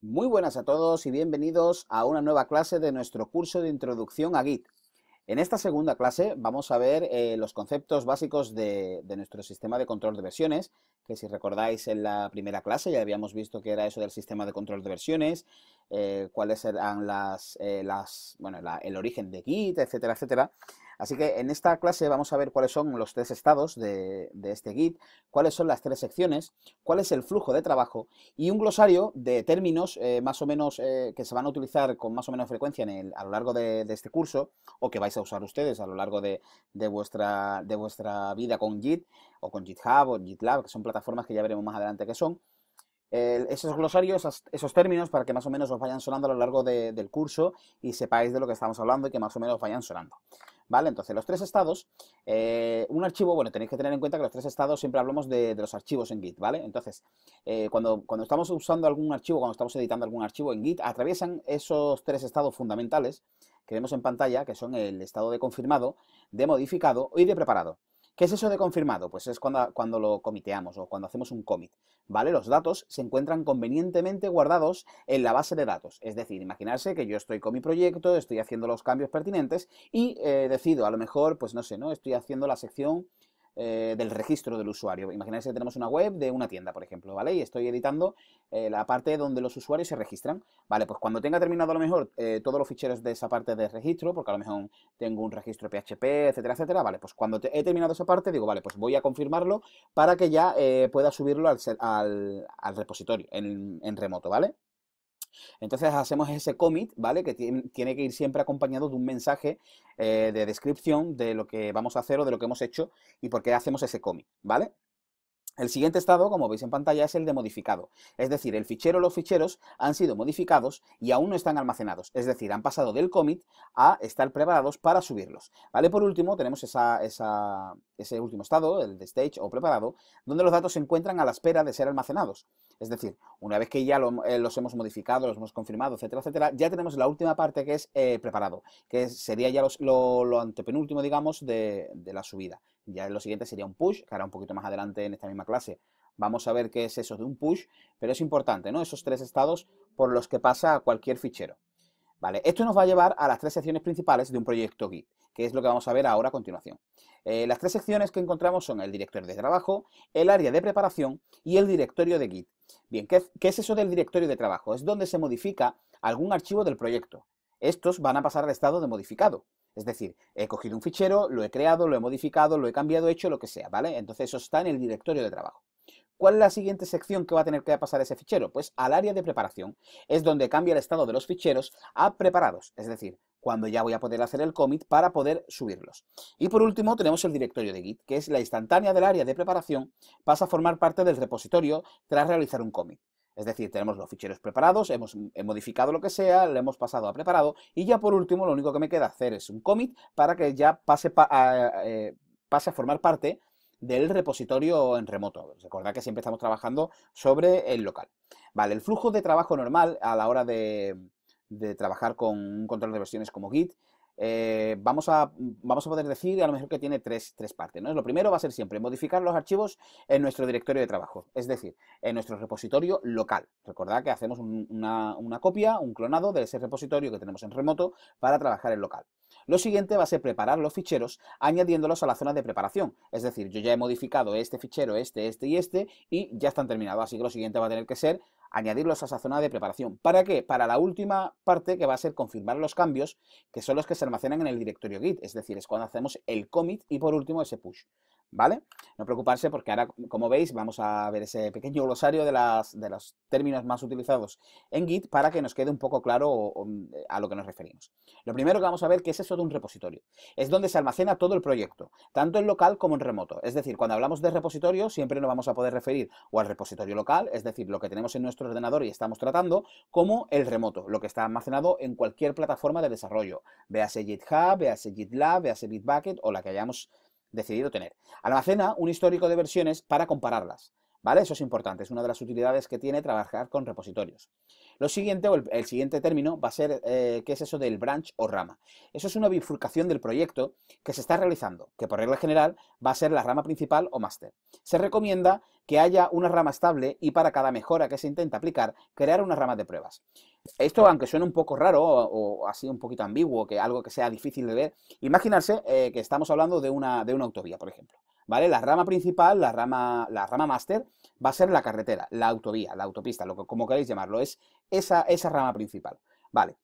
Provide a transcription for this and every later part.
Muy buenas a todos y bienvenidos a una nueva clase de nuestro curso de introducción a Git. En esta segunda clase vamos a ver eh, los conceptos básicos de, nuestro sistema de control de versiones, que si recordáis en la primera clase ya habíamos visto que era eso del sistema de control de versiones, eh, cuáles eran las, eh, bueno, el origen de Git, etcétera, etcétera. Así que en esta clase vamos a ver cuáles son los tres estados de, este Git, cuáles son las tres secciones, cuál es el flujo de trabajo y un glosario de términos eh, más o menos eh, que se van a utilizar con más o menos frecuencia a lo largo de, este curso o que vais a usar ustedes a lo largo de, vuestra, de vuestra vida con Git o con GitHub o GitLab, que son plataformas que ya veremos más adelante qué son. esos glosarios, esos, esos términos para que más o menos os vayan sonando a lo largo del curso y sepáis de lo que estamos hablando y que más o menos os vayan sonando. ¿Vale? Entonces, los tres estados, eh, un archivo, bueno, tenéis que tener en cuenta que los tres estados siempre hablamos de, los archivos en Git, ¿vale? Entonces, eh, cuando, cuando estamos usando algún archivo, cuando estamos editando algún archivo en Git, atraviesan esos tres estados fundamentales que vemos en pantalla, que son el estado de confirmado, de modificado y de preparado. ¿Qué es eso de confirmado? Pues es cuando, cuando lo comiteamos o cuando hacemos un commit, ¿vale? Los datos se encuentran convenientemente guardados en la base de datos. Es decir, imaginarse que yo estoy con mi proyecto, estoy haciendo los cambios pertinentes y eh, decido, a lo mejor, pues no sé, ¿no? Estoy haciendo la sección eh, del registro del usuario. Imagináis que tenemos una web de una tienda, por ejemplo, ¿vale? Y estoy editando eh, la parte donde los usuarios se registran. Vale, pues cuando tenga terminado a lo mejor eh, todos los ficheros de esa parte de registro, porque a lo mejor tengo un registro PHP, etcétera, etcétera, vale, pues cuando he terminado esa parte digo, vale, pues voy a confirmarlo para que ya pueda subirlo al, repositorio en remoto, ¿vale? Entonces hacemos ese commit, ¿vale? Que tiene que ir siempre acompañado de un mensaje eh, de descripción de lo que vamos a hacer o de lo que hemos hecho y por qué hacemos ese commit, ¿vale? El siguiente estado, como veis en pantalla, es el de modificado, es decir, el fichero o los ficheros han sido modificados y aún no están almacenados, es decir, han pasado del commit a estar preparados para subirlos. ¿Vale? Por último, tenemos ese último estado, el de stage o preparado, donde los datos se encuentran a la espera de ser almacenados. Es decir, una vez que ya eh, los hemos modificado, los hemos confirmado, etcétera, etcétera, ya tenemos la última parte que es eh, preparado, que sería ya lo, antepenúltimo, digamos, de la subida ya lo siguiente sería un push, que ahora un poquito más adelante en esta misma clase vamos a ver qué es eso de un push, pero es importante, ¿no? Esos tres estados por los que pasa cualquier fichero. Vale, esto nos va a llevar a las tres secciones principales de un proyecto Git, que es lo que vamos a ver ahora a continuación. Eh, las tres secciones que encontramos son el directorio de trabajo, el área de preparación y el directorio de Git. Bien, ¿qué, qué es eso del directorio de trabajo? Es donde se modifica algún archivo del proyecto. Estos van a pasar al estado de modificado. Es decir, he cogido un fichero, lo he creado, lo he modificado, lo he cambiado, he hecho lo que sea, ¿vale? Entonces eso está en el directorio de trabajo. ¿Cuál es la siguiente sección que va a tener que pasar ese fichero? Pues al área de preparación. Es donde cambia el estado de los ficheros a preparados, es decir, cuando ya voy a poder hacer el commit para poder subirlos. Y por último tenemos el directorio de Git, que es la instantánea del área de preparación, pasa a formar parte del repositorio tras realizar un commit. Es decir, tenemos los ficheros preparados, hemos modificado lo que sea, lo hemos pasado a preparado y ya por último lo único que me queda hacer es un commit para que ya eh, pase, a, formar parte del repositorio en remoto. Recordad que siempre estamos trabajando sobre el local. Vale, el flujo de trabajo normal a la hora de, de trabajar con un control de versiones como Git eh, vamos, a, vamos a poder decir a lo mejor que tiene tres, tres partes. ¿no? Lo primero va a ser siempre modificar los archivos en nuestro directorio de trabajo, es decir, en nuestro repositorio local. Recordad que hacemos una, una copia, un clonado de ese repositorio que tenemos en remoto para trabajar en local. Lo siguiente va a ser preparar los ficheros añadiéndolos a la zona de preparación. Es decir, yo ya he modificado este fichero, este, este y este y ya están terminados. Así que lo siguiente va a tener que ser añadirlos a esa zona de preparación. ¿Para qué? Para la última parte que va a ser confirmar los cambios, que son los que se almacenan en el directorio Git, es decir, es cuando hacemos el commit y por último ese push. ¿vale? No preocuparse porque ahora, como veis, vamos a ver ese pequeño glosario de, las, de los términos más utilizados en Git para que nos quede un poco claro a lo que nos referimos. Lo primero que vamos a ver que es eso de un repositorio. Es donde se almacena todo el proyecto, tanto en local como en remoto. Es decir, cuando hablamos de repositorio siempre nos vamos a poder referir o al repositorio local, es decir, lo que tenemos en nuestro ordenador y estamos tratando, como el remoto, lo que está almacenado en cualquier plataforma de desarrollo, véase GitHub, vease GitLab, vease Bitbucket o la que hayamos decidido tener. Almacena un histórico de versiones para compararlas. ¿Vale? Eso es importante, es una de las utilidades que tiene trabajar con repositorios. Lo siguiente, o el, siguiente término, va a ser eh, qué es eso del branch o rama. Eso es una bifurcación del proyecto que se está realizando, que por regla general va a ser la rama principal o máster. Se recomienda que haya una rama estable y para cada mejora que se intenta aplicar, crear una rama de pruebas. Esto, aunque suene un poco raro o, ha así un poquito ambiguo, que algo que sea difícil de ver, imaginarse eh, que estamos hablando de una autovía, por ejemplo. ¿vale? La rama principal, la rama, la rama máster, va a ser la carretera, la autovía, la autopista, lo que, como queréis llamarlo, es esa, rama principal, ¿vale?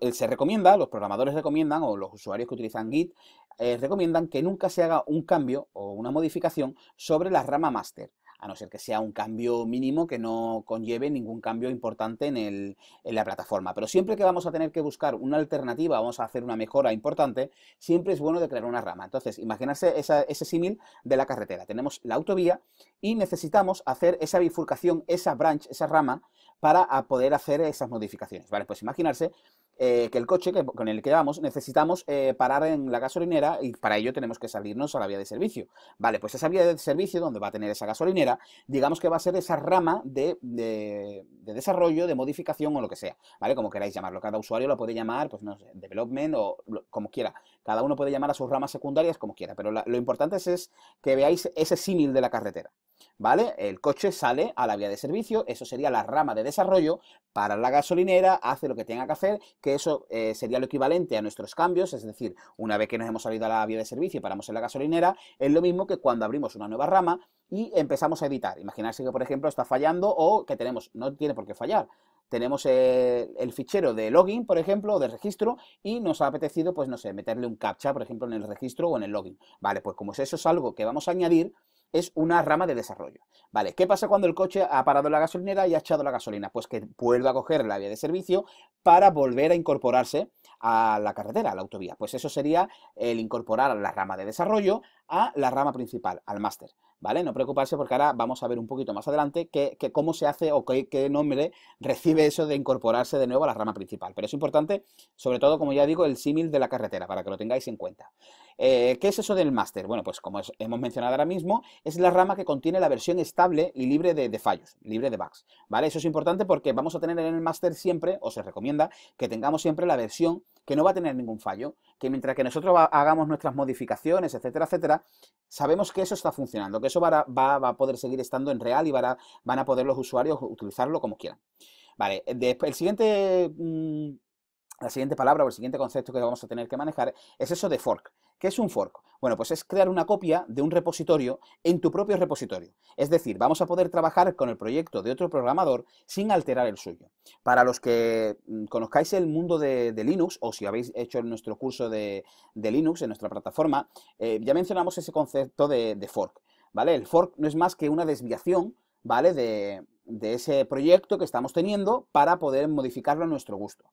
Eh, se recomienda, los programadores recomiendan, o los usuarios que utilizan Git, eh, recomiendan que nunca se haga un cambio o una modificación sobre la rama máster a no ser que sea un cambio mínimo que no conlleve ningún cambio importante en, la plataforma. Pero siempre que vamos a tener que buscar una alternativa, vamos a hacer una mejora importante, siempre es bueno declarar una rama. Entonces, imaginarse ese símil de la carretera. Tenemos la autovía y necesitamos hacer esa bifurcación, esa branch, esa rama, para poder hacer esas modificaciones. Vale, pues imaginarse eh, que el coche que, con el que vamos necesitamos eh, parar en la gasolinera y para ello tenemos que salirnos a la vía de servicio. Vale, pues esa vía de servicio donde va a tener esa gasolinera, digamos que va a ser esa rama de, desarrollo, de modificación o lo que sea, ¿vale? Como queráis llamarlo. Cada usuario lo puede llamar, pues no sé, development o como quiera. Cada uno puede llamar a sus ramas secundarias como quiera, pero lo importante es que veáis ese símil de la carretera. ¿vale? El coche sale a la vía de servicio, eso sería la rama de desarrollo, para la gasolinera, hace lo que tenga que hacer, que eso eh, sería lo equivalente a nuestros cambios, es decir, una vez que nos hemos salido a la vía de servicio y paramos en la gasolinera, es lo mismo que cuando abrimos una nueva rama y empezamos a editar. Imaginarse que, por ejemplo, está fallando o que tenemos, no tiene por qué fallar, tenemos eh, el, fichero de login, por ejemplo, de registro, y nos ha apetecido, pues no sé, meterle un captcha, por ejemplo, en el registro o en el login. Vale, pues como eso es algo que vamos a añadir, es una rama de desarrollo. Vale, ¿qué pasa cuando el coche ha parado en la gasolinera y ha echado la gasolina? Pues que vuelve a coger la vía de servicio para volver a incorporarse a la carretera, a la autovía. Pues eso sería el incorporar la rama de desarrollo a la rama principal, al máster. ¿Vale? No preocuparse porque ahora vamos a ver un poquito más adelante que, cómo se hace o qué, qué, nombre recibe eso de incorporarse de nuevo a la rama principal. Pero es importante, sobre todo, como ya digo, el símil de la carretera, para que lo tengáis en cuenta. Eh, ¿Qué es eso del máster? Bueno, pues como hemos mencionado ahora mismo, es la rama que contiene la versión estable y libre de, fallos, libre de bugs. ¿Vale? Eso es importante porque vamos a tener en el máster siempre, o se recomienda, que tengamos siempre la versión que no va a tener ningún fallo, que mientras que nosotros hagamos nuestras modificaciones, etcétera, etcétera, sabemos que eso está funcionando, que eso va a, poder seguir estando en real y van a, poder los usuarios utilizarlo como quieran. Vale, eh, después, el siguiente... Mm, la siguiente palabra o el siguiente concepto que vamos a tener que manejar es eso de fork. ¿Qué es un fork? Bueno, pues es crear una copia de un repositorio en tu propio repositorio. Es decir, vamos a poder trabajar con el proyecto de otro programador sin alterar el suyo. Para los que mm, conozcáis el mundo de, Linux o si habéis hecho nuestro curso de, Linux en nuestra plataforma, eh, ya mencionamos ese concepto de, de fork. ¿vale? El fork no es más que una desviación ¿vale? de, de ese proyecto que estamos teniendo para poder modificarlo a nuestro gusto.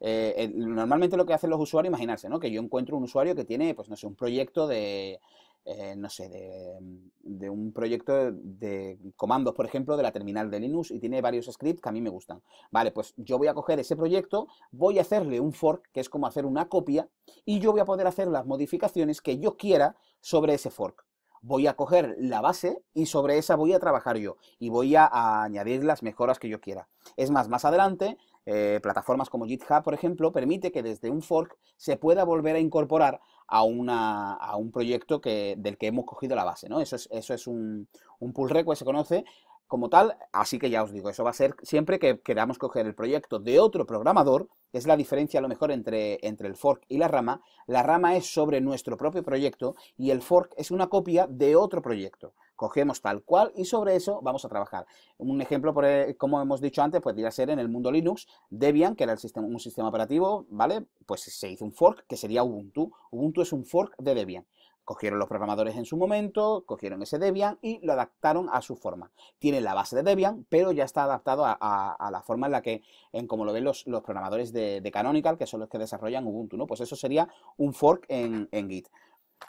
Eh, normalmente lo que hacen los usuarios, imaginarse, ¿no? Que yo encuentro un usuario que tiene, pues no sé, un proyecto de, eh, no sé, de, de, un proyecto de comandos, por ejemplo, de la terminal de Linux y tiene varios scripts que a mí me gustan. Vale, pues yo voy a coger ese proyecto, voy a hacerle un fork, que es como hacer una copia, y yo voy a poder hacer las modificaciones que yo quiera sobre ese fork voy a coger la base y sobre esa voy a trabajar yo y voy a, añadir las mejoras que yo quiera. Es más, más adelante, eh, plataformas como GitHub, por ejemplo, permite que desde un fork se pueda volver a incorporar a, una, a un proyecto que, del que hemos cogido la base, ¿no? Eso es, eso es un, un pull request, se conoce, como tal, así que ya os digo, eso va a ser siempre que queramos coger el proyecto de otro programador es la diferencia a lo mejor entre, entre el fork y la rama, la rama es sobre nuestro propio proyecto y el fork es una copia de otro proyecto. Cogemos tal cual y sobre eso vamos a trabajar. Un ejemplo, eh, como hemos dicho antes, pues, podría ser en el mundo Linux, Debian, que era el sistema, un sistema operativo, ¿vale? Pues se hizo un fork que sería Ubuntu. Ubuntu es un fork de Debian. Cogieron los programadores en su momento, cogieron ese Debian y lo adaptaron a su forma. Tiene la base de Debian, pero ya está adaptado a, la forma en la que, en como lo ven los, programadores de, Canonical, que son los que desarrollan Ubuntu, ¿no? Pues eso sería un fork en, en Git.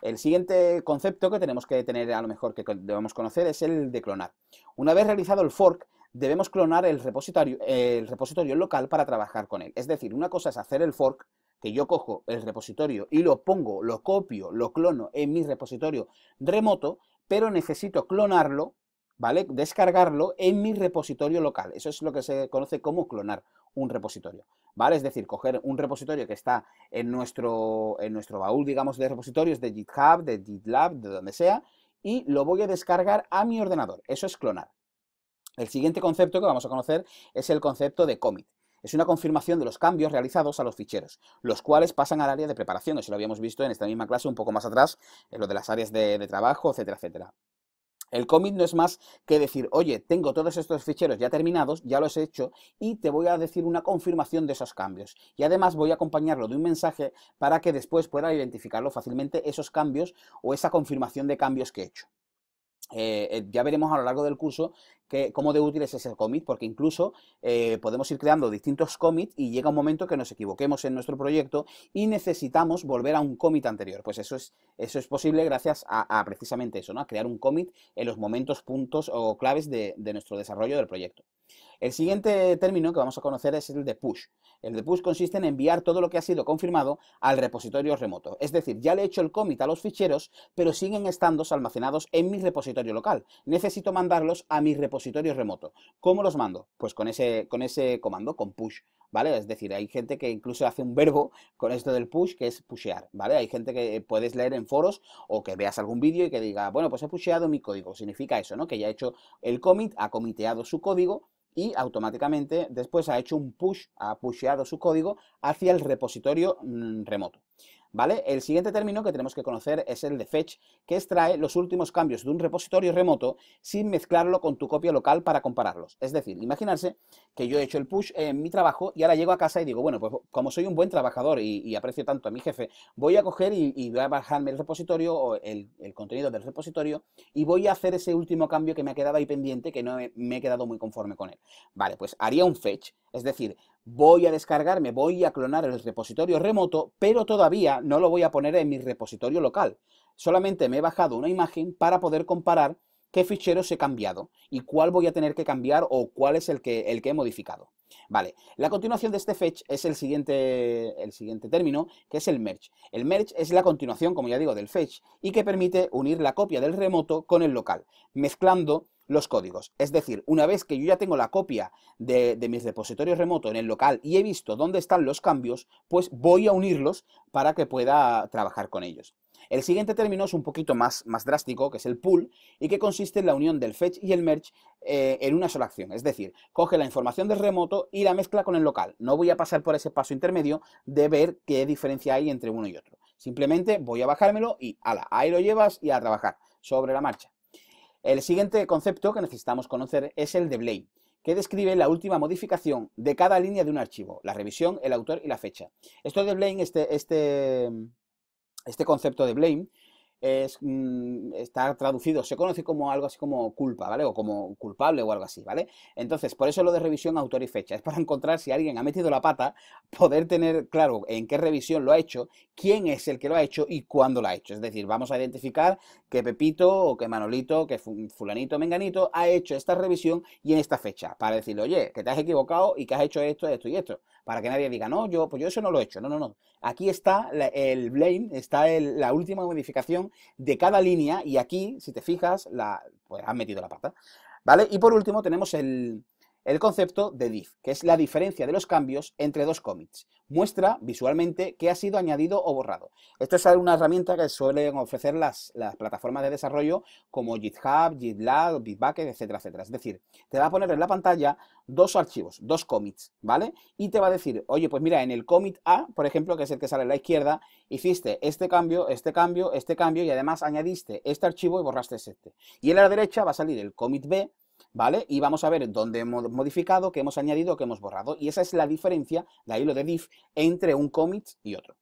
El siguiente concepto que tenemos que tener, a lo mejor que debemos conocer, es el de clonar. Una vez realizado el fork, debemos clonar el repositorio, el repositorio local para trabajar con él. Es decir, una cosa es hacer el fork, que yo cojo el repositorio y lo pongo, lo copio, lo clono en mi repositorio remoto, pero necesito clonarlo, ¿vale? Descargarlo en mi repositorio local. Eso es lo que se conoce como clonar un repositorio, ¿vale? Es decir, coger un repositorio que está en nuestro, en nuestro baúl, digamos, de repositorios de GitHub, de GitLab, de donde sea, y lo voy a descargar a mi ordenador. Eso es clonar. El siguiente concepto que vamos a conocer es el concepto de commit es una confirmación de los cambios realizados a los ficheros, los cuales pasan al área de preparación, eso lo habíamos visto en esta misma clase un poco más atrás, en lo de las áreas de, trabajo, etcétera, etcétera. El commit no es más que decir, oye, tengo todos estos ficheros ya terminados, ya los he hecho, y te voy a decir una confirmación de esos cambios. Y además voy a acompañarlo de un mensaje para que después pueda identificarlo fácilmente esos cambios o esa confirmación de cambios que he hecho. Eh, eh, ya veremos a lo largo del curso que, cómo de útil es ese commit, porque incluso eh, podemos ir creando distintos commits y llega un momento que nos equivoquemos en nuestro proyecto y necesitamos volver a un commit anterior. Pues eso es, eso es posible gracias a, precisamente eso, ¿no? a crear un commit en los momentos, puntos o claves de nuestro desarrollo del proyecto. El siguiente término que vamos a conocer es el de push. El de push consiste en enviar todo lo que ha sido confirmado al repositorio remoto. Es decir, ya le he hecho el commit a los ficheros, pero siguen estando almacenados en mi repositorio local. Necesito mandarlos a mi repositorio remoto. ¿Cómo los mando? Pues con ese, con ese comando, con push. ¿Vale? Es decir, hay gente que incluso hace un verbo con esto del push, que es pushear, ¿vale? Hay gente que puedes leer en foros o que veas algún vídeo y que diga, bueno, pues he pusheado mi código. Significa eso, ¿no? Que ya he hecho el commit, ha comiteado su código y automáticamente después ha hecho un push, ha pusheado su código hacia el repositorio mm, remoto. ¿vale? El siguiente término que tenemos que conocer es el de fetch, que extrae los últimos cambios de un repositorio remoto sin mezclarlo con tu copia local para compararlos. Es decir, imaginarse que yo he hecho el push en mi trabajo y ahora llego a casa y digo, bueno, pues como soy un buen trabajador y, aprecio tanto a mi jefe, voy a coger y, voy a bajarme el repositorio o el, contenido del repositorio y voy a hacer ese último cambio que me ha quedado ahí pendiente, que no me he quedado muy conforme con él. Vale, pues haría un fetch, es decir, voy a descargarme, voy a clonar el repositorio remoto, pero todavía no lo voy a poner en mi repositorio local. Solamente me he bajado una imagen para poder comparar qué ficheros he cambiado y cuál voy a tener que cambiar o cuál es el que, el que he modificado. Vale, la continuación de este fetch es el siguiente, el siguiente término, que es el merge. El merge es la continuación, como ya digo, del fetch y que permite unir la copia del remoto con el local, mezclando los códigos. Es decir, una vez que yo ya tengo la copia de, mis repositorios remoto en el local y he visto dónde están los cambios, pues voy a unirlos para que pueda trabajar con ellos. El siguiente término es un poquito más, más, drástico, que es el pool, y que consiste en la unión del fetch y el merge eh, en una sola acción. Es decir, coge la información del remoto y la mezcla con el local. No voy a pasar por ese paso intermedio de ver qué diferencia hay entre uno y otro. Simplemente voy a bajármelo y ala, ahí lo llevas y a trabajar sobre la marcha. El siguiente concepto que necesitamos conocer es el de Blame, que describe la última modificación de cada línea de un archivo, la revisión, el autor y la fecha. Esto de Blame, este, este, este concepto de Blame, es, mm, está traducido, se conoce como algo así como culpa, ¿vale? O como culpable o algo así, ¿vale? Entonces, por eso lo de revisión autor y fecha, es para encontrar si alguien ha metido la pata, poder tener claro en qué revisión lo ha hecho, quién es el que lo ha hecho y cuándo lo ha hecho. Es decir, vamos a identificar que Pepito o que Manolito, que fulanito, menganito, ha hecho esta revisión y en esta fecha, para decirle, oye, que te has equivocado y que has hecho esto, esto y esto, para que nadie diga, no, yo, pues yo eso no lo he hecho, no, no, no. Aquí está el blame, está la última modificación de cada línea y aquí, si te fijas, la, pues han metido la pata. ¿Vale? Y por último tenemos el, el concepto de DIV, que es la diferencia de los cambios entre dos commits. Muestra visualmente qué ha sido añadido o borrado. Esta es una herramienta que suelen ofrecer las, plataformas de desarrollo como GitHub, GitLab, Bitbucket, etcétera, etcétera. Es decir, te va a poner en la pantalla dos archivos, dos commits, ¿vale? Y te va a decir, oye, pues mira, en el commit A, por ejemplo, que es el que sale a la izquierda, hiciste este cambio, este cambio, este cambio y además añadiste este archivo y borraste este. Y en la derecha va a salir el commit B, ¿vale? Y vamos a ver dónde hemos modificado, qué hemos añadido, qué hemos borrado. Y esa es la diferencia, de ahí lo de diff, entre un commit y otro.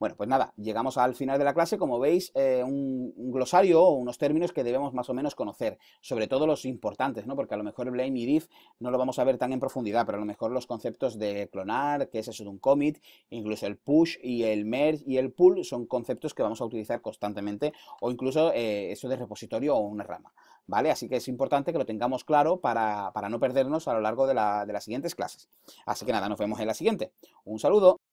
Bueno, pues nada, llegamos al final de la clase, como veis, eh, un, glosario o unos términos que debemos más o menos conocer, sobre todo los importantes, ¿no? Porque a lo mejor blame y diff no lo vamos a ver tan en profundidad, pero a lo mejor los conceptos de clonar, que es eso de un commit, incluso el push y el merge y el pull son conceptos que vamos a utilizar constantemente, o incluso eh, eso de repositorio o una rama, ¿vale? Así que es importante que lo tengamos claro para, no perdernos a lo largo de, de las siguientes clases. Así que nada, nos vemos en la siguiente. Un saludo.